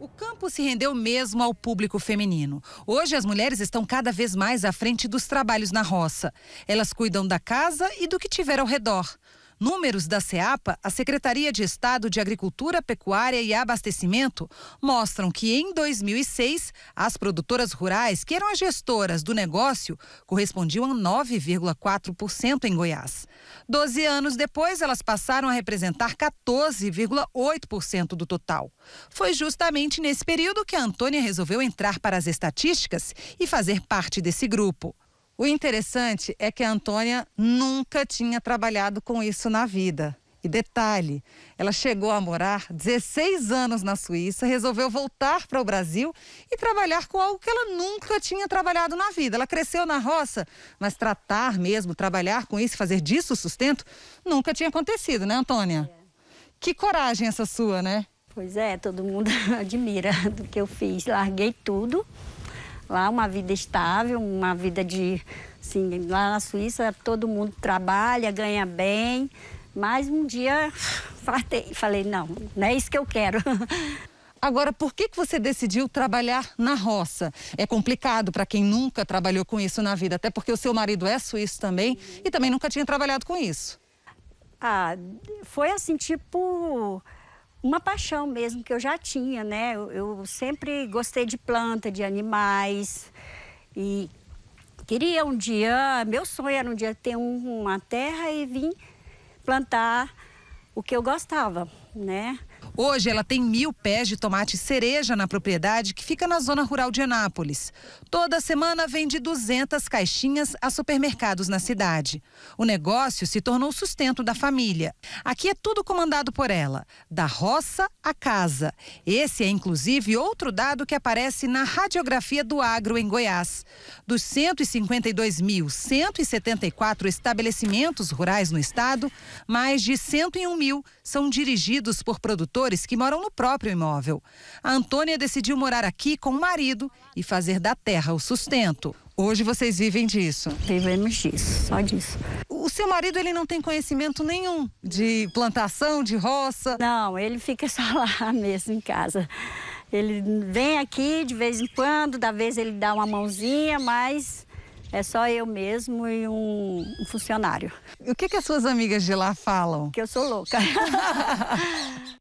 O campo se rendeu mesmo ao público feminino. Hoje as mulheres estão cada vez mais à frente dos trabalhos na roça. Elas cuidam da casa e do que tiver ao redor. Números da SEAPA, a Secretaria de Estado de Agricultura, Pecuária e Abastecimento, mostram que em 2006, as produtoras rurais, que eram as gestoras do negócio, correspondiam a 9,4% em Goiás. Doze anos depois, elas passaram a representar 14,8% do total. Foi justamente nesse período que a Antônia resolveu entrar para as estatísticas e fazer parte desse grupo. O interessante é que a Antônia nunca tinha trabalhado com isso na vida. E detalhe, ela chegou a morar 16 anos na Suíça, resolveu voltar para o Brasil e trabalhar com algo que ela nunca tinha trabalhado na vida. Ela cresceu na roça, mas tratar mesmo, trabalhar com isso, fazer disso sustento, nunca tinha acontecido, né, Antônia? É. Que coragem essa sua, né? Pois é, todo mundo admira do que eu fiz. Larguei tudo lá uma vida estável, uma vida de. Assim, lá na Suíça todo mundo trabalha, ganha bem, mas um dia fartei, falei: não, não é isso que eu quero. Agora, por que, que você decidiu trabalhar na roça? É complicado para quem nunca trabalhou com isso na vida, até porque o seu marido é suíço também e também nunca tinha trabalhado com isso. Ah, foi assim, tipo uma paixão mesmo que eu já tinha, né? Eu, eu, sempre gostei de planta, de animais e queria um dia, meu sonho era um dia ter um, uma terra e vir plantar o que eu gostava, né? Hoje ela tem mil pés de tomate cereja na propriedade que fica na zona rural de Anápolis. Toda semana vende 200 caixinhas a supermercados na cidade. O negócio se tornou sustento da família. Aqui é tudo comandado por ela, da roça à casa. Esse é inclusive outro dado que aparece na radiografia do agro em Goiás. Dos 152.174 estabelecimentos rurais no estado, mais de 101 mil são dirigidos por produtores moradores que moram no próprio imóvel. A Antônia decidiu morar aqui com o marido e fazer da terra o sustento. Hoje vocês vivem disso? Vivemos disso, só disso. O seu marido ele não tem conhecimento nenhum de plantação, de roça? Não, ele fica só lá mesmo em casa. Ele vem aqui de vez em quando, da vez ele dá uma mãozinha, mas é só eu mesmo e um, um funcionário. O que, que as suas amigas de lá falam? Que eu sou louca.